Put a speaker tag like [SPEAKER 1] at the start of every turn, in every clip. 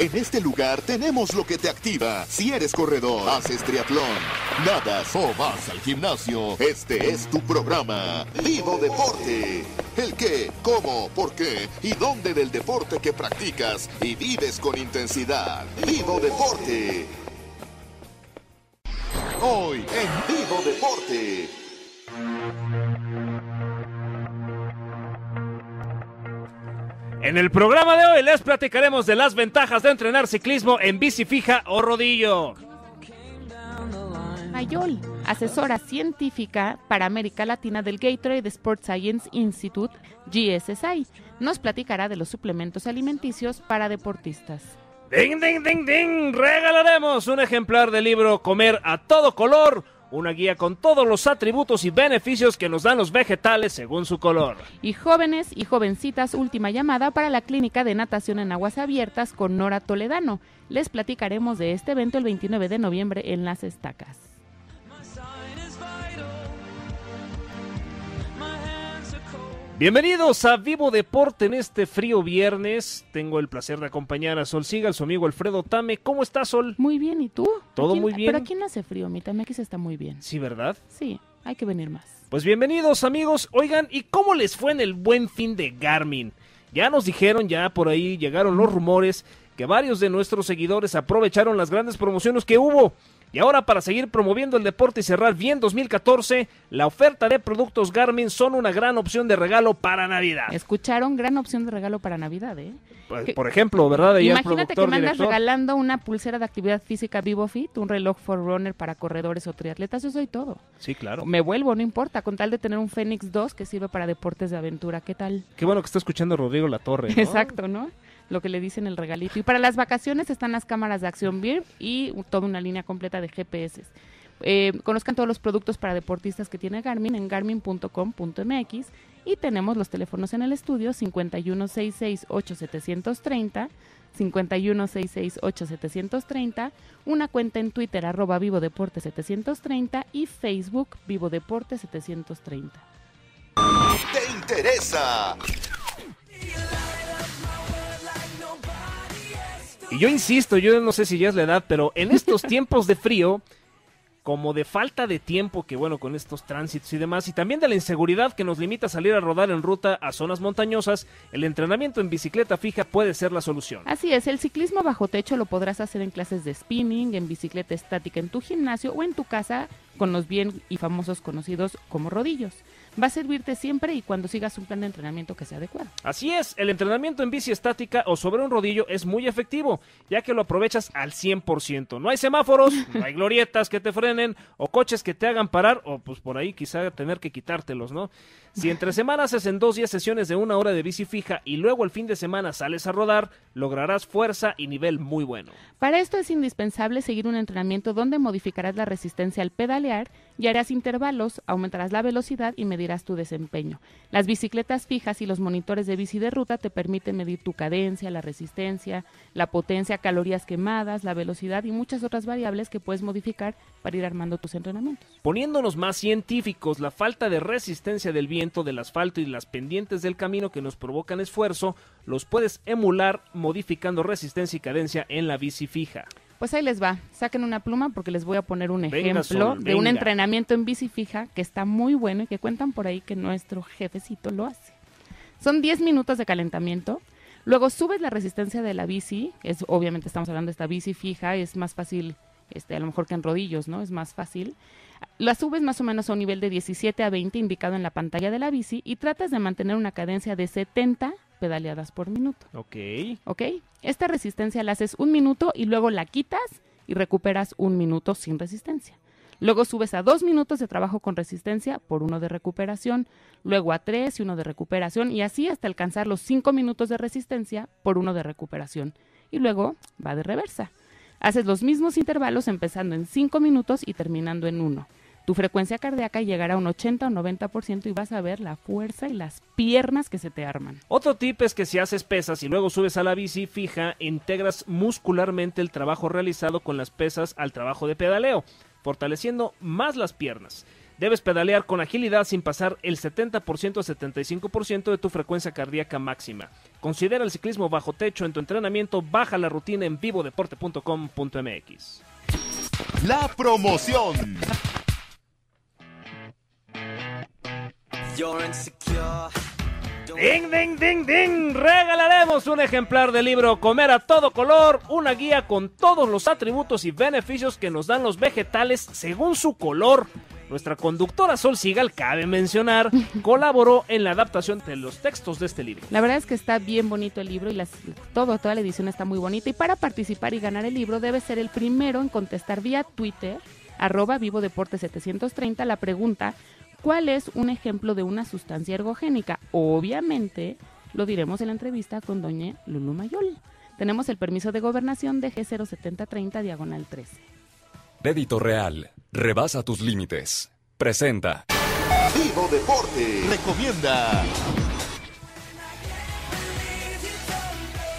[SPEAKER 1] En este lugar tenemos lo que te activa. Si eres corredor, haces triatlón, nada o vas al gimnasio, este es tu programa. Vivo Deporte. El qué, cómo, por qué y dónde del deporte que practicas y vives con intensidad. Vivo Deporte. Hoy en Vivo Deporte. En el programa de hoy les platicaremos de las ventajas de entrenar ciclismo en bici fija o rodillo.
[SPEAKER 2] Mayol, asesora científica para América Latina del Gatorade Sports Science Institute, GSSI, nos platicará de los suplementos alimenticios para deportistas.
[SPEAKER 1] Ding, ding, ding, ding. Regalaremos un ejemplar del libro Comer a todo color una guía con todos los atributos y beneficios que nos dan los vegetales según su color.
[SPEAKER 2] Y jóvenes y jovencitas, última llamada para la clínica de natación en aguas abiertas con Nora Toledano. Les platicaremos de este evento el 29 de noviembre en Las
[SPEAKER 1] Estacas. Bienvenidos a Vivo Deporte en este frío viernes. Tengo el placer de acompañar a Sol Siga, su amigo Alfredo Tame. ¿Cómo estás, Sol? Muy bien, ¿y tú? Todo muy bien. Pero
[SPEAKER 2] aquí no hace frío, mi Tame aquí se está muy bien.
[SPEAKER 1] Sí, ¿verdad? Sí, hay que venir más. Pues bienvenidos, amigos. Oigan, ¿y cómo les fue en el buen fin de Garmin? Ya nos dijeron, ya por ahí llegaron los rumores que varios de nuestros seguidores aprovecharon las grandes promociones que hubo. Y ahora para seguir promoviendo el deporte y cerrar bien 2014, la oferta de productos Garmin son una gran opción de regalo para Navidad.
[SPEAKER 2] Escucharon, gran opción de regalo para Navidad, ¿eh?
[SPEAKER 1] Pues, por, ejemplo, ¿verdad? imagínate que mandas regalando
[SPEAKER 2] una pulsera de actividad física Vivo Fit, un reloj for runner para corredores o triatletas, yo soy todo. Sí, claro. Me vuelvo, no importa, con tal de tener un Fénix 2 que sirve para deportes de aventura, ¿qué tal?
[SPEAKER 1] Qué bueno que está escuchando Rodrigo La Torre. Exacto,
[SPEAKER 2] ¿no? lo que le dicen el regalito. Y para las vacaciones están las cámaras de acción Beer y toda una línea completa de GPS. Eh, conozcan todos los productos para deportistas que tiene Garmin en garmin.com.mx y tenemos los teléfonos en el estudio 51668730 51668730 una cuenta en Twitter arroba Vivo Deporte 730 y Facebook Vivo Deporte 730.
[SPEAKER 1] ¿Te interesa? Y yo insisto, yo no sé si ya es la edad, pero en estos tiempos de frío, como de falta de tiempo, que bueno, con estos tránsitos y demás, y también de la inseguridad que nos limita a salir a rodar en ruta a zonas montañosas, el entrenamiento en bicicleta fija puede ser la solución.
[SPEAKER 2] Así es, el ciclismo bajo techo lo podrás hacer en clases de spinning, en bicicleta estática en tu gimnasio o en tu casa con los bien y famosos conocidos como rodillos va a servirte siempre y cuando sigas un plan de entrenamiento que sea adecuado.
[SPEAKER 1] Así es, el entrenamiento en bici estática o sobre un rodillo es muy efectivo, ya que lo aprovechas al 100%. No hay semáforos, no hay glorietas que te frenen o coches que te hagan parar o pues por ahí quizá tener que quitártelos, ¿no? Si entre semanas haces en dos días sesiones de una hora de bici fija y luego el fin de semana sales a rodar, lograrás fuerza y nivel muy bueno.
[SPEAKER 2] Para esto es indispensable seguir un entrenamiento donde modificarás la resistencia al pedalear y harás intervalos, aumentarás la velocidad y medirás tu desempeño. Las bicicletas fijas y los monitores de bici de ruta te permiten medir tu cadencia, la resistencia, la potencia, calorías quemadas, la velocidad y muchas otras variables que puedes modificar para ir armando tus entrenamientos.
[SPEAKER 1] Poniéndonos más científicos, la falta de resistencia del viento, del asfalto y las pendientes del camino que nos provocan esfuerzo, los puedes emular modificando resistencia y cadencia en la bici fija.
[SPEAKER 2] Pues ahí les va, saquen una pluma porque les voy a poner un ejemplo de un entrenamiento en bici fija que está muy bueno y que cuentan por ahí que nuestro jefecito lo hace. Son 10 minutos de calentamiento, luego subes la resistencia de la bici, es, obviamente estamos hablando de esta bici fija, es más fácil, este, a lo mejor que en rodillos, ¿no? Es más fácil. La subes más o menos a un nivel de 17 a 20 indicado en la pantalla de la bici y tratas de mantener una cadencia de 70 pedaleadas por minuto. Ok. Ok. Esta resistencia la haces un minuto y luego la quitas y recuperas un minuto sin resistencia. Luego subes a dos minutos de trabajo con resistencia por uno de recuperación, luego a tres y uno de recuperación y así hasta alcanzar los cinco minutos de resistencia por uno de recuperación. Y luego va de reversa. Haces los mismos intervalos empezando en cinco minutos y terminando en uno tu frecuencia cardíaca llegará a un 80 o 90% y vas a ver la fuerza y las piernas que se te
[SPEAKER 1] arman. Otro tip es que si haces pesas y luego subes a la bici fija, integras muscularmente el trabajo realizado con las pesas al trabajo de pedaleo, fortaleciendo más las piernas. Debes pedalear con agilidad sin pasar el 70% a 75% de tu frecuencia cardíaca máxima. Considera el ciclismo bajo techo en tu entrenamiento, baja la rutina en vivodeporte.com.mx. La promoción. Ding, ding, ding, ding. Regalaremos un ejemplar del libro Comer a todo color, una guía con todos los atributos y beneficios que nos dan los vegetales según su color. Nuestra conductora Sol Sigal, cabe mencionar, colaboró en la adaptación de los textos de este libro.
[SPEAKER 2] La verdad es que está bien bonito el libro y las, todo, toda la edición está muy bonita. Y para participar y ganar el libro debe ser el primero en contestar vía Twitter, arroba vivo deporte 730, la pregunta ¿Cuál es un ejemplo de una sustancia ergogénica? Obviamente lo diremos en la entrevista con doña Lulu Mayol. Tenemos el permiso de gobernación de G07030 diagonal 13.
[SPEAKER 1] Crédito Real, rebasa tus límites. Presenta. Vivo Deporte recomienda.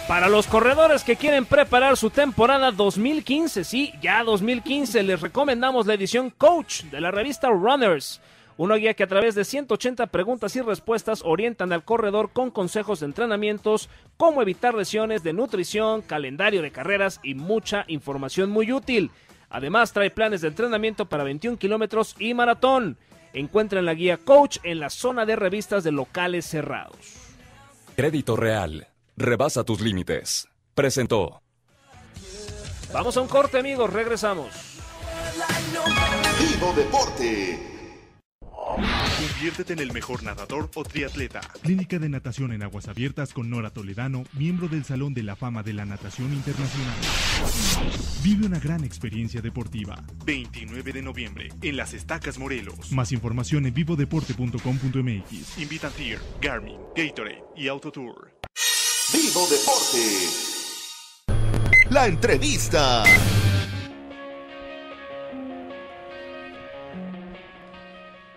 [SPEAKER 1] Para los corredores que quieren preparar su temporada 2015, sí, ya 2015, les recomendamos la edición Coach de la revista Runners una guía que a través de 180 preguntas y respuestas orientan al corredor con consejos de entrenamientos, cómo evitar lesiones de nutrición, calendario de carreras y mucha información muy útil. Además trae planes de entrenamiento para 21 kilómetros y maratón. Encuentran la guía Coach en la zona de revistas de locales cerrados. Crédito Real. Rebasa tus límites. Presentó. Vamos a un corte amigos, regresamos. Vivo Deporte Conviértete en el mejor nadador o triatleta. Clínica de Natación en Aguas Abiertas con Nora Toledano, miembro del Salón de la Fama de la Natación Internacional. Vive una gran experiencia deportiva. 29 de noviembre, en Las Estacas, Morelos. Más información en vivodeporte.com.mx. a Tier, Garmin, Gatorade y Autotour. Vivo Deporte. La entrevista.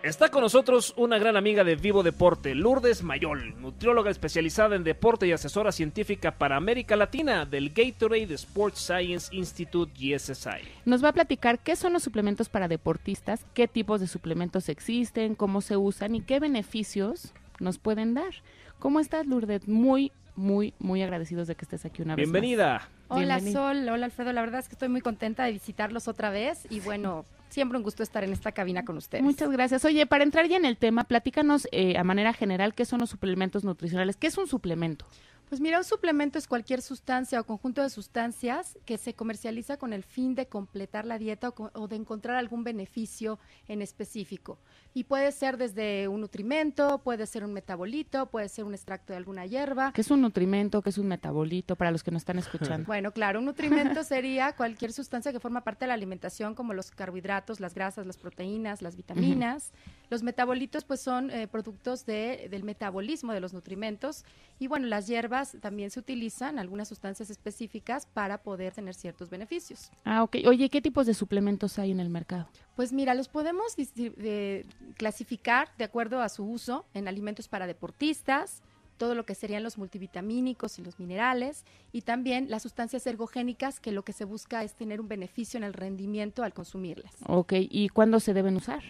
[SPEAKER 1] Está con nosotros una gran amiga de Vivo Deporte, Lourdes Mayol, nutrióloga especializada en deporte y asesora científica para América Latina del Gatorade Sports Science Institute GSSI.
[SPEAKER 2] Nos va a platicar qué son los suplementos para deportistas, qué tipos de suplementos existen, cómo se usan y qué beneficios nos pueden dar. ¿Cómo estás, Lourdes? Muy muy, muy agradecidos de que estés aquí una vez. Bienvenida. Hola Sol,
[SPEAKER 3] hola Alfredo, la verdad es que estoy muy contenta de visitarlos otra vez y bueno, siempre un gusto estar en esta cabina con ustedes. Muchas
[SPEAKER 2] gracias. Oye, para entrar ya en el tema, platícanos eh, a manera general qué son los suplementos nutricionales. ¿Qué es un suplemento?
[SPEAKER 3] Pues mira, un suplemento es cualquier sustancia o conjunto de sustancias que se comercializa con el fin de completar la dieta o, de encontrar algún beneficio en específico. Y puede ser desde un nutrimento, puede ser un metabolito, puede ser un extracto de alguna hierba. ¿Qué
[SPEAKER 2] es un nutrimento? ¿Qué es un metabolito? Para los que no están
[SPEAKER 1] escuchando.
[SPEAKER 3] bueno, claro, un nutrimento sería cualquier sustancia que forma parte de la alimentación, como los carbohidratos, las grasas, las proteínas, las vitaminas. Los metabolitos, pues son eh, productos del metabolismo de los nutrimentos. Y bueno, las hierbas también se utilizan algunas sustancias específicas para poder tener ciertos beneficios.
[SPEAKER 2] Ah, ok. Oye, ¿qué tipos de suplementos hay en el mercado?
[SPEAKER 3] Pues mira, los podemos eh, clasificar de acuerdo a su uso en alimentos para deportistas, todo lo que serían los multivitamínicos y los minerales, y también las sustancias ergogénicas, que lo que se busca es tener un beneficio en el rendimiento al consumirlas.
[SPEAKER 2] Ok, ¿y cuándo se deben usar?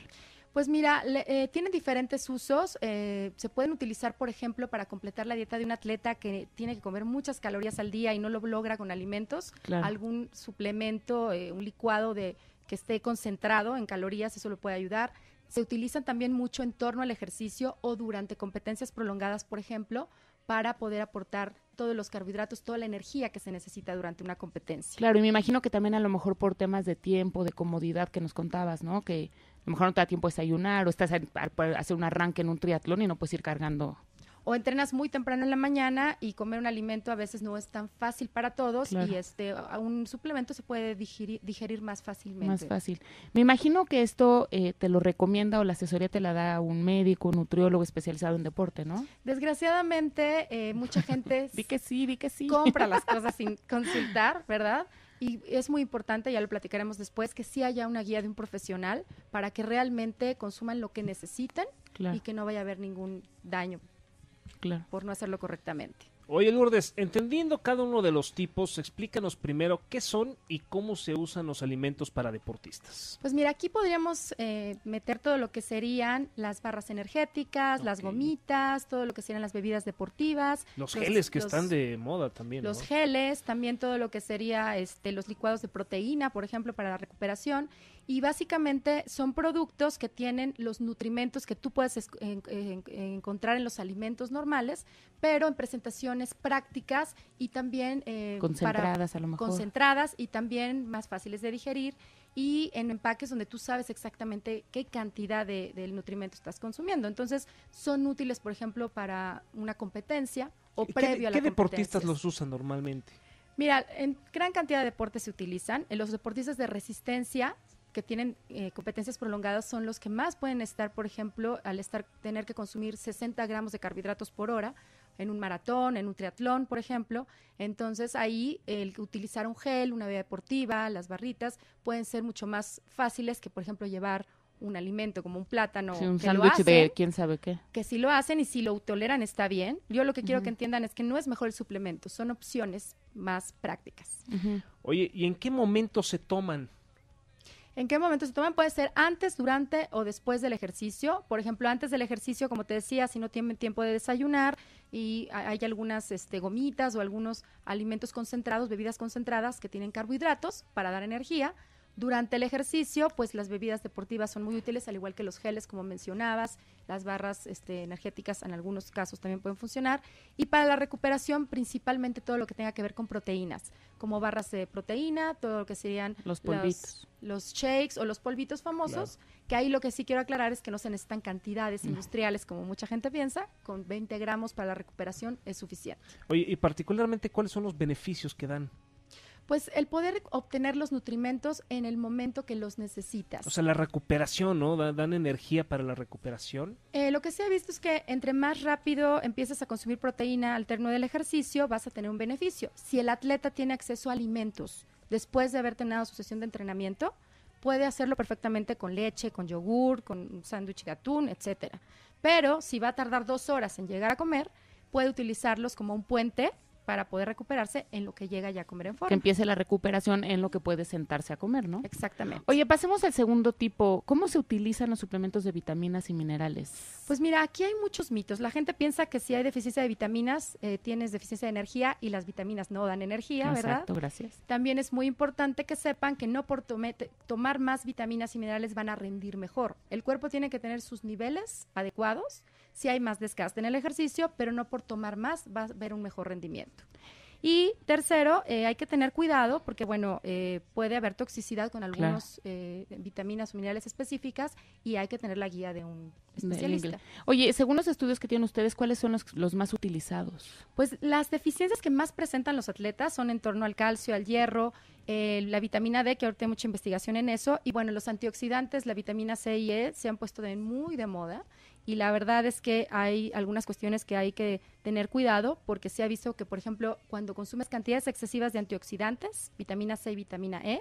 [SPEAKER 3] Pues mira, eh, tienen diferentes usos. Eh, se pueden utilizar, por ejemplo, para completar la dieta de un atleta que tiene que comer muchas calorías al día y no lo logra con alimentos. Claro. Algún suplemento, eh, un licuado de que esté concentrado en calorías, eso le puede ayudar. Se utilizan también mucho en torno al ejercicio o durante competencias prolongadas, por ejemplo, para poder aportar todos los carbohidratos, toda la energía que se necesita durante una competencia.
[SPEAKER 2] Claro, y me imagino que también a lo mejor por temas de tiempo, de comodidad que nos contabas, ¿no? Que a lo mejor no te da tiempo a desayunar o estás a hacer un arranque en un triatlón y no puedes ir cargando
[SPEAKER 3] o entrenas muy temprano en la mañana y comer un alimento a veces no es tan fácil para todos y este un suplemento se puede digerir, más fácilmente. Más fácil.
[SPEAKER 2] Me imagino que esto eh, te lo recomienda o la asesoría te la da un médico, un nutriólogo especializado en deporte, ¿no?
[SPEAKER 3] Desgraciadamente, eh, mucha gente... sí, sí. Compra las cosas sin consultar, ¿verdad? Y es muy importante, ya lo platicaremos después, que sí haya una guía de un profesional para que realmente consuman lo que necesiten y que no vaya a haber ningún daño por no hacerlo correctamente.
[SPEAKER 1] Oye Lourdes, entendiendo cada uno de los tipos, explícanos primero qué son y cómo se usan los alimentos para deportistas.
[SPEAKER 3] Pues mira, aquí podríamos eh, meter todo lo que serían las barras energéticas, las gomitas, todo lo que serían las bebidas deportivas. Los, geles que están de
[SPEAKER 1] moda también. Los
[SPEAKER 3] geles, también todo lo que sería este, los licuados de proteína, por ejemplo, para la recuperación y básicamente son productos que tienen los nutrimentos que tú puedes encontrar en los alimentos normales, pero en presentaciones prácticas y también eh, concentradas a lo mejor. Concentradas y también más fáciles de digerir y en empaques donde tú sabes exactamente qué cantidad de, del nutrimento estás consumiendo. Entonces, son útiles, por ejemplo, para una competencia o previo a la ¿Qué deportistas
[SPEAKER 1] los usan normalmente?
[SPEAKER 3] Mira, en gran cantidad de deportes se utilizan. En los deportistas de resistencia que tienen eh, competencias prolongadas son los que más pueden estar, por ejemplo, al estar tener que consumir 60 gramos de carbohidratos por hora en un maratón, en un triatlón, por ejemplo. Entonces ahí el utilizar un gel, una bebida deportiva, las barritas pueden ser mucho más fáciles que, por ejemplo, llevar un alimento como un plátano. un sándwich de
[SPEAKER 2] quién sabe qué.
[SPEAKER 3] Que si lo hacen y si lo toleran está bien. Yo lo que quiero que entiendan es que no es mejor el suplemento, son opciones más
[SPEAKER 1] prácticas. Oye, ¿y en qué momento se toman?
[SPEAKER 3] ¿En qué momento se toman? Puede ser antes, durante o después del ejercicio. Por ejemplo, antes del ejercicio, como te decía, si no tienen tiempo de desayunar y hay algunas este, gomitas o algunos alimentos concentrados, bebidas concentradas que tienen carbohidratos para dar energía. Durante el ejercicio, pues las bebidas deportivas son muy útiles, al igual que los geles, como mencionabas, las barras este, energéticas en algunos casos también pueden funcionar. Y para la recuperación, principalmente todo lo que tenga que ver con proteínas, como barras de proteína, todo lo que serían los polvitos. Los, shakes o los polvitos famosos, que ahí lo que sí quiero aclarar es que no se necesitan cantidades industriales como mucha gente piensa, con 20 gramos para la recuperación es suficiente.
[SPEAKER 1] Oye, y particularmente, ¿cuáles son los beneficios que dan
[SPEAKER 3] pues el poder obtener los nutrimentos en el momento que los necesitas. O sea,
[SPEAKER 1] la recuperación, ¿no? ¿Dan energía para la recuperación?
[SPEAKER 3] Eh, lo que se ha visto es que entre más rápido empiezas a consumir proteína al término del ejercicio, vas a tener un beneficio. Si el atleta tiene acceso a alimentos después de haber tenido su sesión de entrenamiento, puede hacerlo perfectamente con leche, con yogur, con sándwich de atún, etcétera. Pero si va a tardar dos horas en llegar a comer, puede utilizarlos como un puente para poder recuperarse en lo que llega ya a comer en forma. Que empiece
[SPEAKER 2] la recuperación en lo que puede sentarse a comer, ¿no? Exactamente.
[SPEAKER 3] Oye, pasemos al segundo
[SPEAKER 2] tipo. ¿Cómo se utilizan los suplementos de vitaminas y minerales?
[SPEAKER 3] Pues mira, aquí hay muchos mitos. La gente piensa que si hay deficiencia de vitaminas, eh, tienes deficiencia de energía y las vitaminas no dan energía, ¿verdad? Exacto, gracias. También es muy importante que sepan que no por tomar más vitaminas y minerales van a rendir mejor. El cuerpo tiene que tener sus niveles adecuados si hay más desgaste en el ejercicio, pero no por tomar más va a haber un mejor rendimiento. Y tercero, eh, hay que tener cuidado porque, bueno, eh, puede haber toxicidad con algunas eh, vitaminas o minerales específicas y hay que tener la guía de un especialista.
[SPEAKER 2] Oye, según los estudios que tienen ustedes, ¿cuáles son los, más utilizados?
[SPEAKER 3] Pues las deficiencias que más presentan los atletas son en torno al calcio, al hierro, la vitamina D, que ahorita hay mucha investigación en eso, y bueno, los antioxidantes, la vitamina C y E, se han puesto muy de moda. Y la verdad es que hay algunas cuestiones que hay que tener cuidado porque se ha visto que, por ejemplo, cuando consumes cantidades excesivas de antioxidantes, vitamina C y vitamina E,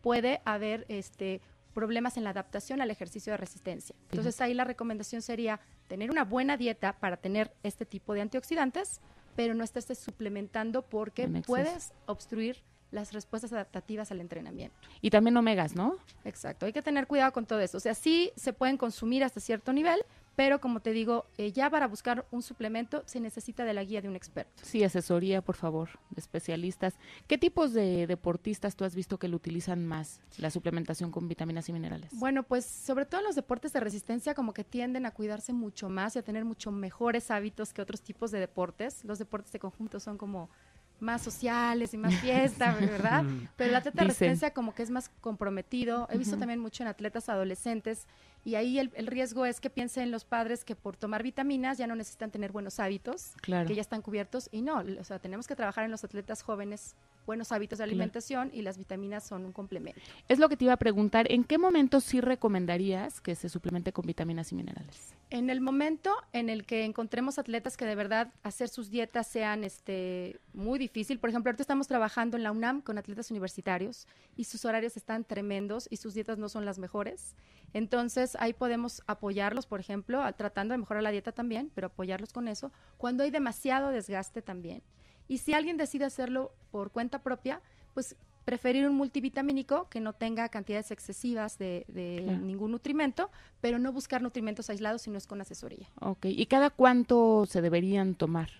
[SPEAKER 3] puede haber este, problemas en la adaptación al ejercicio de resistencia. Entonces ahí la recomendación sería tener una buena dieta para tener este tipo de antioxidantes, pero no estés suplementando porque puedes obstruir las respuestas adaptativas al entrenamiento. Y también omegas, ¿no? Exacto, hay que tener cuidado con todo eso. O sea, sí se pueden consumir hasta cierto nivel, pero como te digo, eh, ya para buscar un suplemento se necesita de la guía de un experto.
[SPEAKER 2] Sí, asesoría, por favor, de especialistas. ¿Qué tipos de deportistas tú has visto que lo utilizan más, la suplementación con vitaminas y minerales?
[SPEAKER 3] Bueno, pues sobre todo en los deportes de resistencia como que tienden a cuidarse mucho más y a tener mucho mejores hábitos que otros tipos de deportes. Los deportes de conjunto son como más sociales y más fiesta, ¿verdad? Mm. Pero el atleta de resistencia como que es más comprometido. He visto también mucho en atletas adolescentes y ahí el, riesgo es que piensen los padres que por tomar vitaminas ya no necesitan tener buenos hábitos, claro. que ya están cubiertos. Y no, o sea, tenemos que trabajar en los atletas jóvenes buenos hábitos de alimentación y las vitaminas son un complemento.
[SPEAKER 2] Es lo que te iba a preguntar, ¿en qué momento sí recomendarías que se suplemente con vitaminas y minerales?
[SPEAKER 3] En el momento en el que encontremos atletas que de verdad hacer sus dietas sean este, muy difícil, por ejemplo, ahorita estamos trabajando en la UNAM con atletas universitarios y sus horarios están tremendos y sus dietas no son las mejores. Entonces ahí podemos apoyarlos, por ejemplo, tratando de mejorar la dieta también, pero apoyarlos con eso, cuando hay demasiado desgaste también. Y si alguien decide hacerlo por cuenta propia, pues preferir un multivitamínico que no tenga cantidades excesivas de, ningún nutrimento, pero no buscar nutrimentos aislados si no es con asesoría.
[SPEAKER 2] Ok, ¿y cada cuánto se deberían tomar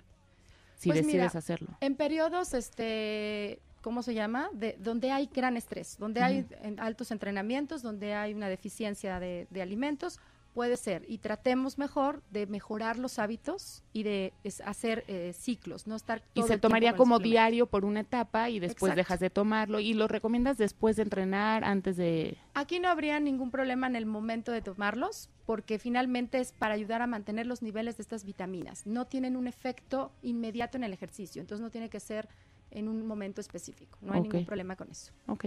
[SPEAKER 3] si pues decides hacerlo? En periodos, este, ¿cómo se llama? De, donde hay gran estrés, donde hay altos entrenamientos, donde hay una deficiencia de alimentos puede ser y tratemos mejor de mejorar los hábitos y de hacer eh, ciclos, no estar... y se tomaría como diario
[SPEAKER 2] por una etapa y después dejas de tomarlo y lo recomiendas después de entrenar, antes de...
[SPEAKER 3] Aquí no habría ningún problema en el momento de tomarlos porque finalmente es para ayudar a mantener los niveles de estas vitaminas. No tienen un efecto inmediato en el ejercicio, entonces no tiene que ser en un momento específico, no hay ningún problema con eso.
[SPEAKER 1] Ok.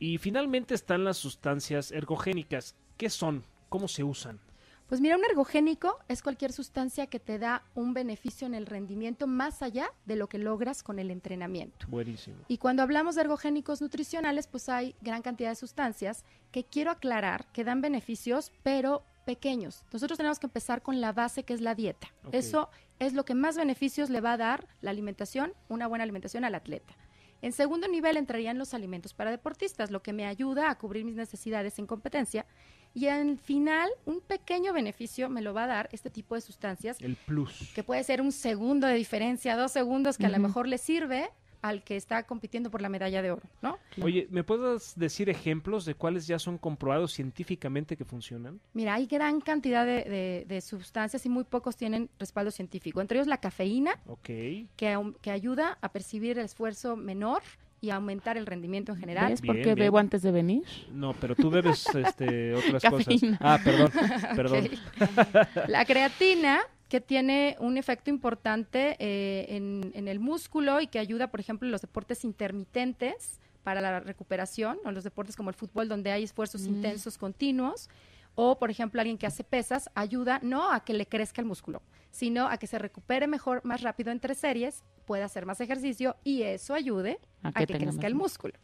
[SPEAKER 1] Y finalmente están las sustancias ergogénicas. ¿Qué son? ¿Cómo se usan?
[SPEAKER 3] Pues mira, un ergogénico es cualquier sustancia que te da un beneficio en el rendimiento más allá de lo que logras con el entrenamiento.
[SPEAKER 1] Buenísimo. Y
[SPEAKER 3] cuando hablamos de ergogénicos nutricionales, pues hay gran cantidad de sustancias que quiero aclarar que dan beneficios, pero pequeños. Nosotros tenemos que empezar con la base que es la dieta. Eso es lo que más beneficios le va a dar la alimentación, una buena alimentación al atleta. En segundo nivel entrarían los alimentos para deportistas, lo que me ayuda a cubrir mis necesidades en competencia. Y al final, un pequeño beneficio me lo va a dar este tipo de sustancias. El plus. Que puede ser un segundo de diferencia, dos segundos que a lo mejor le sirve al que está compitiendo por la medalla de oro, ¿no?
[SPEAKER 1] Oye, ¿me puedes decir ejemplos de cuáles ya son comprobados científicamente que funcionan?
[SPEAKER 3] Mira, hay gran cantidad de, sustancias y muy pocos tienen respaldo científico. Entre ellos la cafeína,
[SPEAKER 1] okay.
[SPEAKER 3] que, que ayuda a percibir el esfuerzo menor y aumentar el rendimiento en general. es por qué bebo
[SPEAKER 2] antes de venir?
[SPEAKER 1] No, pero tú bebes este, otras cosas. Ah, perdón, La
[SPEAKER 3] creatina que tiene un efecto importante eh, en, el músculo y que ayuda, por ejemplo, en los deportes intermitentes para la recuperación, o en los deportes como el fútbol, donde hay esfuerzos mm. intensos continuos, o, por ejemplo, alguien que hace pesas, ayuda no a que le crezca el músculo, sino a que se recupere mejor, más rápido entre series, pueda hacer más ejercicio y eso ayude a, que, crezca el músculo.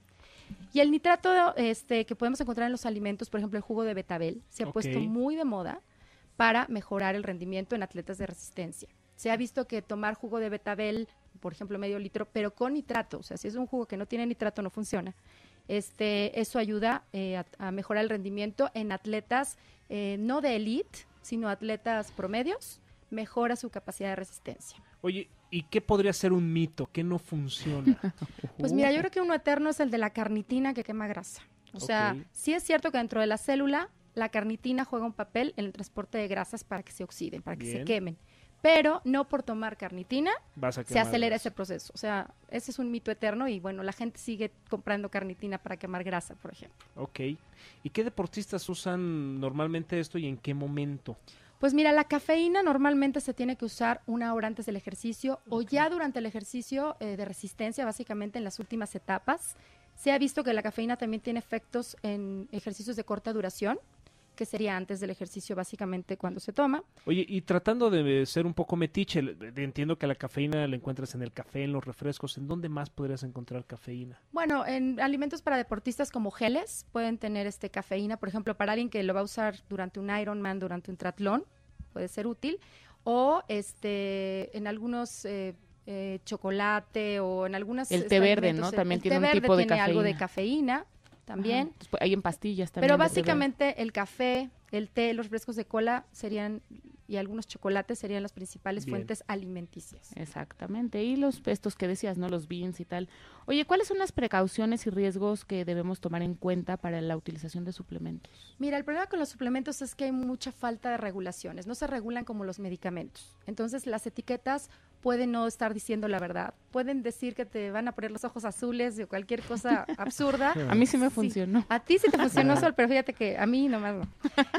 [SPEAKER 3] Y el nitrato este, que podemos encontrar en los alimentos, por ejemplo, el jugo de betabel, se ha puesto muy de moda para mejorar el rendimiento en atletas de resistencia. Se ha visto que tomar jugo de betabel, por ejemplo, medio litro, pero con nitrato, o sea, si es un jugo que no tiene nitrato, no funciona. Este, eso ayuda eh, a, mejorar el rendimiento en atletas eh, no de elite, sino atletas promedios mejora su capacidad de resistencia.
[SPEAKER 1] Oye, ¿y qué podría ser un mito? ¿Qué no funciona? pues mira, yo creo
[SPEAKER 3] que uno eterno es el de la carnitina que quema grasa. O sea, sí es cierto que dentro de la célula la carnitina juega un papel en el transporte de grasas para que se oxiden, para que se quemen pero no por tomar carnitina se acelera ese proceso. O sea, ese es un mito eterno y bueno, la gente sigue comprando carnitina para quemar grasa, por ejemplo.
[SPEAKER 1] Ok. ¿Y qué deportistas usan normalmente esto y en qué momento?
[SPEAKER 3] Pues mira, la cafeína normalmente se tiene que usar una hora antes del ejercicio o ya durante el ejercicio eh, de resistencia, básicamente en las últimas etapas. Se ha visto que la cafeína también tiene efectos en ejercicios de corta duración, que sería antes del ejercicio básicamente cuando se toma.
[SPEAKER 1] Oye, y tratando de ser un poco metiche, entiendo que la cafeína la encuentras en el café, en los refrescos, ¿en dónde más podrías encontrar cafeína?
[SPEAKER 3] Bueno, en alimentos para deportistas como geles pueden tener este cafeína, por ejemplo, para alguien que lo va a usar durante un Ironman, durante un triatlón, puede ser útil, o este, en algunos eh, eh, chocolate o en algunas... El té verde, ¿no? También tiene un tipo de tiene algo de cafeína también.
[SPEAKER 2] Pues, hay en pastillas también. Pero básicamente
[SPEAKER 3] el café, el té, los frescos de cola serían y algunos chocolates serían las principales fuentes alimenticias.
[SPEAKER 2] Exactamente. Y los estos que decías, ¿no? Los beans y tal. Oye, ¿cuáles son las precauciones y riesgos que debemos tomar en cuenta para la utilización de suplementos?
[SPEAKER 3] Mira, el problema con los suplementos es que hay mucha falta de regulaciones. No se regulan como los medicamentos. Entonces, las etiquetas pueden no estar diciendo la verdad, pueden decir que te van a poner los ojos azules o cualquier cosa absurda. a mí sí me funcionó. A ti sí te funcionó Sol, pero fíjate que a mí nomás no.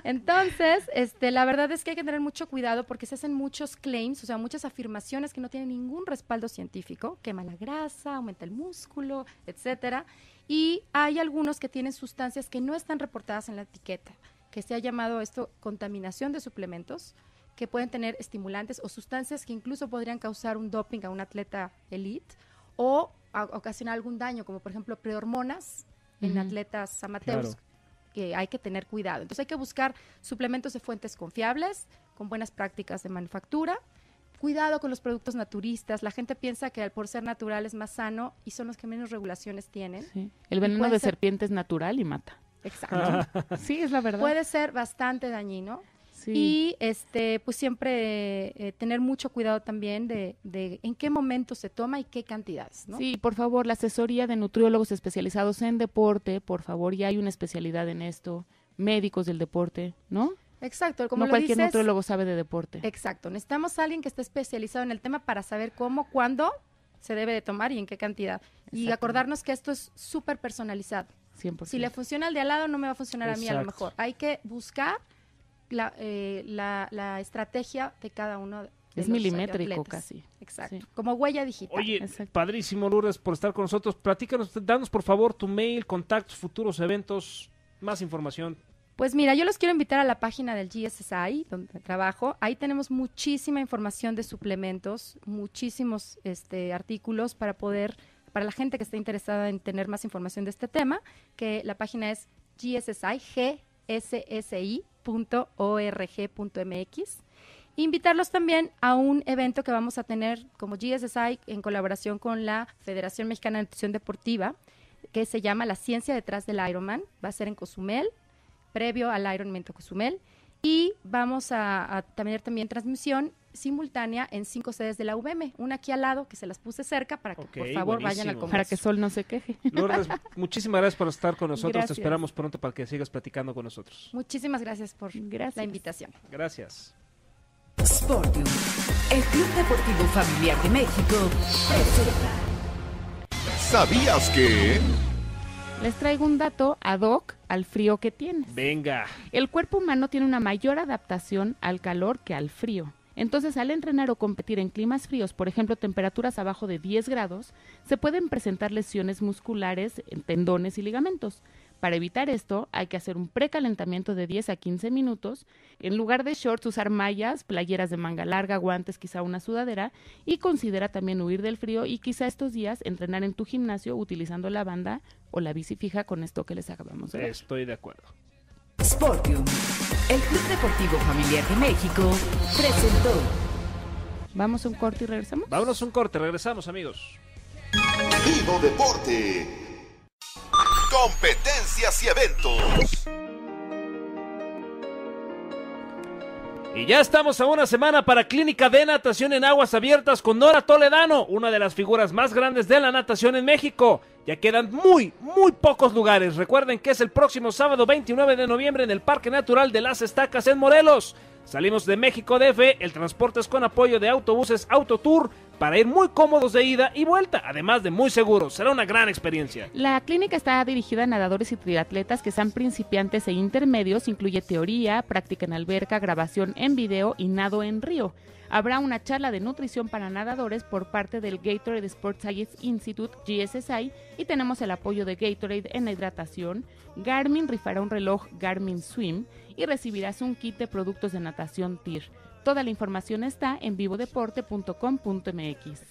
[SPEAKER 3] Entonces, este, la verdad es que hay que tener mucho cuidado porque se hacen muchos claims, o sea, muchas afirmaciones que no tienen ningún respaldo científico, quema la grasa, aumenta el músculo, etcétera, y hay algunos que tienen sustancias que no están reportadas en la etiqueta, que se ha llamado esto contaminación de suplementos que pueden tener estimulantes o sustancias que incluso podrían causar un doping a un atleta elite o ocasionar algún daño, como por ejemplo prehormonas en atletas amateurs, que hay que tener cuidado. Entonces hay que buscar suplementos de fuentes confiables, con buenas prácticas de manufactura. Cuidado con los productos naturistas. La gente piensa que por ser natural es más sano y son los que menos regulaciones tienen. El veneno de
[SPEAKER 2] serpiente es natural y mata. Exacto. sí, es la verdad. Puede ser
[SPEAKER 3] bastante dañino. Y este, pues siempre eh, tener mucho cuidado también de, en qué momento se toma y qué cantidades. ¿no? Sí,
[SPEAKER 2] por favor, la asesoría de nutriólogos especializados en deporte, por favor, ya hay una especialidad en esto, médicos del deporte, ¿no?
[SPEAKER 3] Exacto, como no cualquier nutriólogo
[SPEAKER 2] sabe de deporte.
[SPEAKER 3] Exacto, necesitamos a alguien que esté especializado en el tema para saber cómo, cuándo se debe de tomar y en qué cantidad. Y acordarnos que esto es súper personalizado. 100%. Si le funciona al de al lado, no me va a funcionar a mí a lo mejor. Hay que buscar eh, la, la, estrategia de cada uno es milimétrico casi. Exacto. Como huella digital. Oye,
[SPEAKER 1] padrísimo, Lourdes, por estar con nosotros. Platícanos, danos por favor tu mail, contactos, futuros eventos, más información.
[SPEAKER 3] Pues mira, yo los quiero invitar a la página del GSSI, donde trabajo. Ahí tenemos muchísima información de suplementos, muchísimos este, artículos para poder, para la gente que está interesada en tener más información de este tema, que la página es GSSI, G -S -S -I .org.mx. Invitarlos también a un evento que vamos a tener como GSSI en colaboración con la Federación Mexicana de Nutrición Deportiva, que se llama La Ciencia detrás del Ironman. Va a ser en Cozumel, previo al Ironman de Cozumel. Y vamos a tener también transmisión simultánea en cinco sedes de la UVM, una aquí al lado que se las puse cerca para que por
[SPEAKER 2] favor vayan al comer. Para que Sol no
[SPEAKER 1] se queje. Lourdes, muchísimas gracias por estar con nosotros, te esperamos pronto para que sigas platicando con nosotros.
[SPEAKER 3] Muchísimas gracias por la invitación.
[SPEAKER 1] Gracias. Sportium, el Club Deportivo Familiar de México. ¿Sabías que...
[SPEAKER 2] Les traigo un dato ad hoc al frío que tiene? Venga. El cuerpo humano tiene una mayor adaptación al calor que al frío. Entonces, al entrenar o competir en climas fríos, por ejemplo, temperaturas abajo de 10 grados, se pueden presentar lesiones musculares en tendones y ligamentos. Para evitar esto, hay que hacer un precalentamiento de 10 a 15 minutos. En lugar de shorts, usar mallas, playeras de manga larga, guantes, quizá una sudadera. Y considera también huir del frío y quizá estos días entrenar en tu gimnasio utilizando la banda o la bici fija con esto que les acabamos de ver.
[SPEAKER 1] Estoy de acuerdo. Sportium. El Club Deportivo Familiar de México presentó. ¿Vamos a un corte y regresamos? Vámonos a un corte, regresamos, amigos. Vivo Deporte. Competencias y eventos. Y ya estamos a una semana para Clínica de Natación en Aguas Abiertas con Nora Toledano, una de las figuras más grandes de la natación en México. Ya quedan muy, muy pocos lugares. Recuerden que es el próximo sábado 29 de noviembre en el Parque Natural de las Estacas en Morelos. Salimos de México DF, el transporte es con apoyo de autobuses Autotour para ir muy cómodos de ida y vuelta, además de muy seguros. Será una gran experiencia.
[SPEAKER 2] La clínica está dirigida a nadadores y triatletas que sean principiantes e intermedios, incluye teoría, práctica en alberca, grabación en video y nado en río. Habrá una charla de nutrición para nadadores por parte del Gatorade Sports Science Institute, GSSI, y tenemos el apoyo de Gatorade en la hidratación. Garmin rifará un reloj Garmin Swim y recibirás un kit de productos de natación TIR. Toda la información está en vivodeporte.com.mx.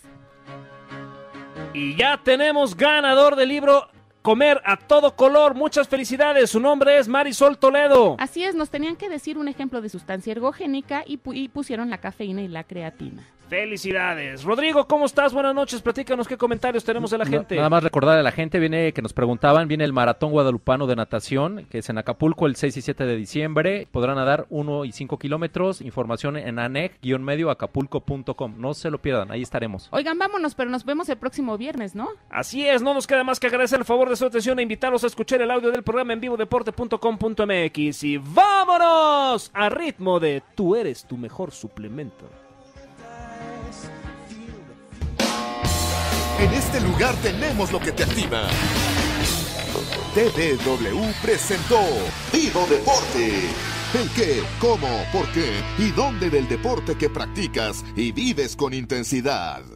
[SPEAKER 1] Y ya tenemos ganador del libro comer a todo color. Muchas felicidades. Su nombre es Marisol Toledo.
[SPEAKER 2] Así es, nos tenían que decir un ejemplo de sustancia ergogénica y, y pusieron la cafeína y la creatina.
[SPEAKER 1] Felicidades. Rodrigo, ¿cómo estás? Buenas noches. Platícanos qué comentarios tenemos de la gente. nada más recordar a la gente, viene que nos preguntaban, viene el Maratón Guadalupano de Natación, que es en Acapulco el 6 y 7 de diciembre. Podrán nadar 1 y 5 kilómetros. Información en anec-medioacapulco.com. No se lo pierdan, ahí estaremos.
[SPEAKER 2] Oigan, vámonos, pero nos vemos el próximo viernes, ¿no?
[SPEAKER 1] Así es, no nos queda más que agradecer el favor de su atención e invitarlos a escuchar el audio del programa en vivo deporte.com.mx. Y vámonos a ritmo de Tú eres tu mejor suplemento. En este lugar tenemos lo que te activa. TDW presentó Vivo Deporte. El qué, cómo, por qué y dónde del deporte que practicas y vives con intensidad.